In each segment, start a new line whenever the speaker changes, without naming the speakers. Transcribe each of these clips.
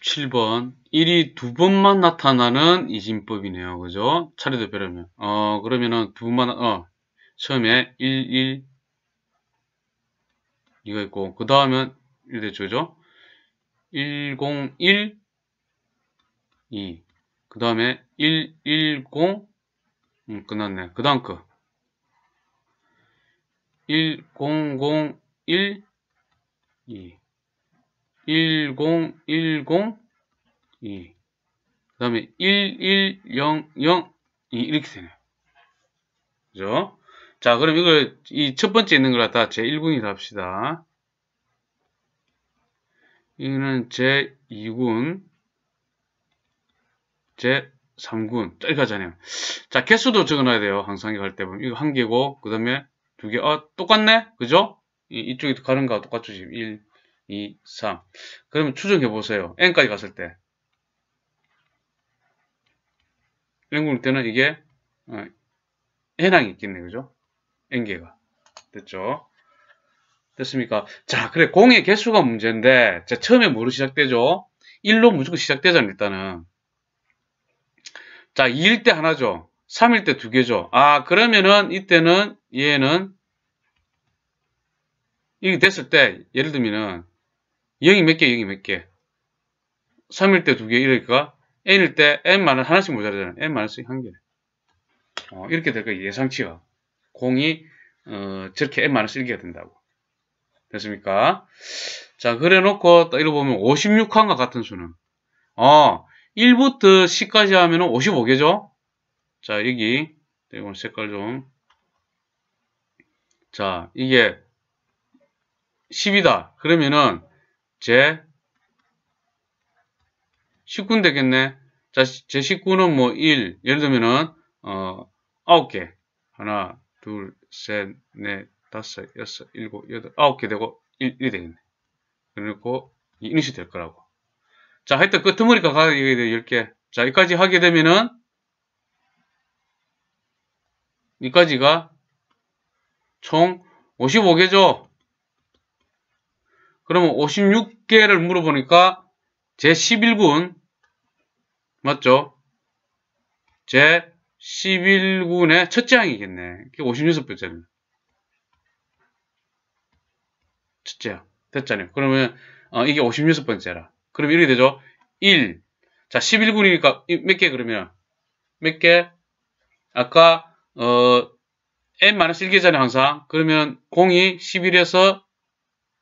17번 1이 두 번만 나타나는 이진법이네요. 그죠? 차례도 배려면 어 그러면은 두 번만 어 처음에 1, 1 이거 있고 그 다음엔 1대조죠? 1, 0, 1 2그 다음에 1, 1, 0 음, 끝났네. 그 다음 거 1, 0, 0, 1 2 1010 2 그 다음에 1100 2 이렇게 되네요. 그죠? 자 그럼 이걸 이 첫 번째 있는 걸 갖다 제1군이라 합시다. 이거는 제2군 제3군 짧아잖아요. 자 개수도 적어놔야 돼요. 항상 이거 할때 보면 이거 한 개고 그 다음에 두 개. 아 똑같네. 그죠? 이, 이쪽이 가는 거 똑같죠 지금 1 2, 3. 그러면 추정해 보세요. n까지 갔을 때. n 국일 때는 이게 어, n항이 있겠네, 그죠? n개가. 됐죠? 됐습니까? 자, 그래, 공의 개수가 문제인데, 자, 처음에 뭐로 시작되죠? 1로 무조건 시작되잖아요, 일단은. 자, 2일 때 하나죠. 3일 때 두 개죠. 아, 그러면은, 이때는, 얘는, 이게 됐을 때, 예를 들면은, 0이 몇 개, 0이 몇 개. 3일 때2 개, 이러니까 n일 때 n 만는 하나씩 모자라잖아요. n 만이너스한 개. 어, 이렇게 될 거예요. 예상치가. 0이 어, 저렇게 n 만이너스1가 된다고. 됐습니까? 자, 그래놓고 또 읽어보면 56항과 같은 수는 어, 1부터 10까지 하면 은 55개죠? 자, 여기 이건 네, 색깔 좀 자, 이게 10이다. 그러면은 제 19는 되겠네. 자, 제 19는 뭐 1, 예를 들면은 어 9개. 하나, 둘, 셋, 넷, 다섯, 여섯, 일곱, 여덟, 아홉 개 되고 1, 1이 되겠네. 그리고 이니시 될 거라고. 자, 하여튼 끄트머리가 가야 돼, 10개. 자, 여기까지 하게 되면은 여기까지가 총 55개죠. 그러면 56개를 물어보니까 제11군 맞죠? 제11군의 첫째 항이겠네. 이게 56번째는. 첫째 항. 됐잖아요. 그러면 어, 이게 56번째라. 그럼 이렇게 되죠. 1. 자, 11군이니까 몇 개 그러면? 몇 개? 아까 어, n-1개잖아요. 항상. 그러면 0이 11에서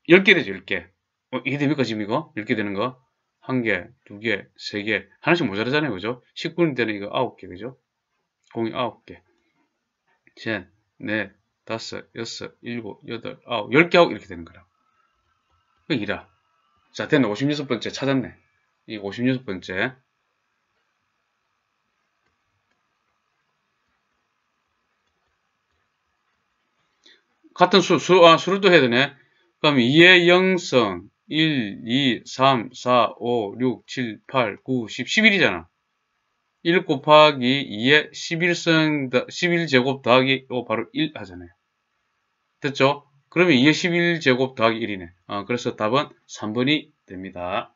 10개 되죠, 10개. 어, 이게 됩니까, 지금 이거? 10개 되는 거? 1개, 2개, 3개. 하나씩 모자라잖아요, 그죠? 19이 되는 이거 9개, 그죠? 공이 9개. 셋, 넷, 다섯, 여섯, 일곱, 여덟, 아홉, 열개 하고 이렇게 되는 거라. 그 2라. 자, 됐네. 56번째 찾았네. 이 56번째. 같은 수, 수, 아, 수를 또 해야 되네. 그럼 2의 영성 1, 2, 3, 4, 5, 6, 7, 8, 9, 10, 11이잖아. 1 곱하기 2의 11성, 11제곱 더하기 5 바로 1 하잖아요. 됐죠? 그러면 2의 11제곱 더하기 1이네. 어, 그래서 답은 3번이 됩니다.